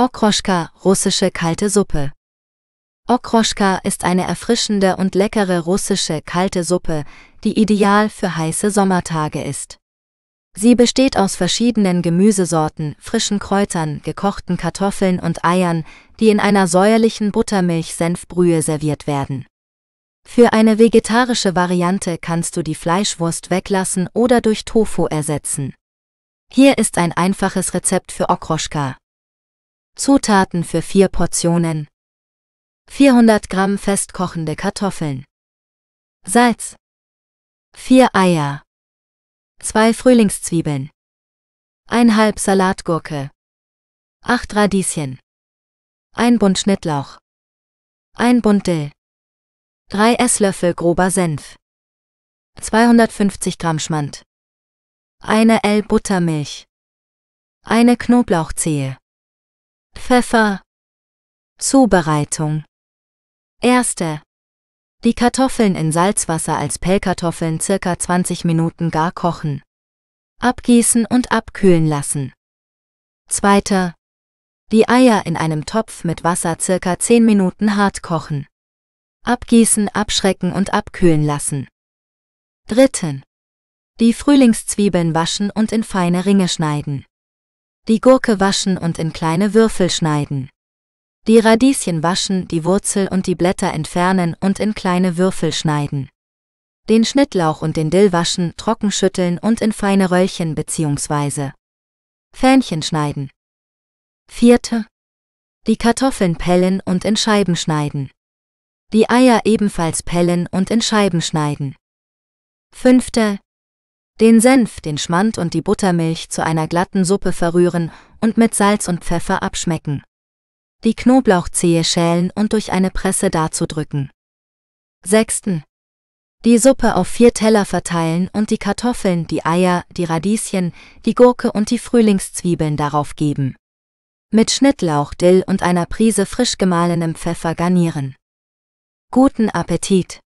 Okroschka, russische kalte Suppe. Okroschka ist eine erfrischende und leckere russische kalte Suppe, die ideal für heiße Sommertage ist. Sie besteht aus verschiedenen Gemüsesorten, frischen Kräutern, gekochten Kartoffeln und Eiern, die in einer säuerlichen Buttermilch-Senfbrühe serviert werden. Für eine vegetarische Variante kannst du die Fleischwurst weglassen oder durch Tofu ersetzen. Hier ist ein einfaches Rezept für Okroschka. Zutaten für vier Portionen. 400 Gramm festkochende Kartoffeln. Salz. Vier Eier. Zwei Frühlingszwiebeln. Ein halb Salatgurke. Acht Radieschen. Ein Bund Schnittlauch. Ein Bund Dill. Drei Esslöffel grober Senf. 250 Gramm Schmand. Eine L Buttermilch. Eine Knoblauchzehe. Pfeffer. Zubereitung. Erste. Die Kartoffeln in Salzwasser als Pellkartoffeln circa 20 Minuten gar kochen. Abgießen und abkühlen lassen. Zweiter. Die Eier in einem Topf mit Wasser circa 10 Minuten hart kochen. Abgießen, abschrecken und abkühlen lassen. Dritten. Die Frühlingszwiebeln waschen und in feine Ringe schneiden. Die Gurke waschen und in kleine Würfel schneiden. Die Radieschen waschen, die Wurzel und die Blätter entfernen und in kleine Würfel schneiden. Den Schnittlauch und den Dill waschen, trockenschütteln und in feine Röllchen bzw. Fähnchen schneiden. Vierte. Die Kartoffeln pellen und in Scheiben schneiden. Die Eier ebenfalls pellen und in Scheiben schneiden. Fünfte. Den Senf, den Schmand und die Buttermilch zu einer glatten Suppe verrühren und mit Salz und Pfeffer abschmecken. Die Knoblauchzehe schälen und durch eine Presse dazu drücken. 6. Die Suppe auf vier Teller verteilen und die Kartoffeln, die Eier, die Radieschen, die Gurke und die Frühlingszwiebeln darauf geben. Mit Schnittlauch, Dill und einer Prise frisch gemahlenem Pfeffer garnieren. Guten Appetit!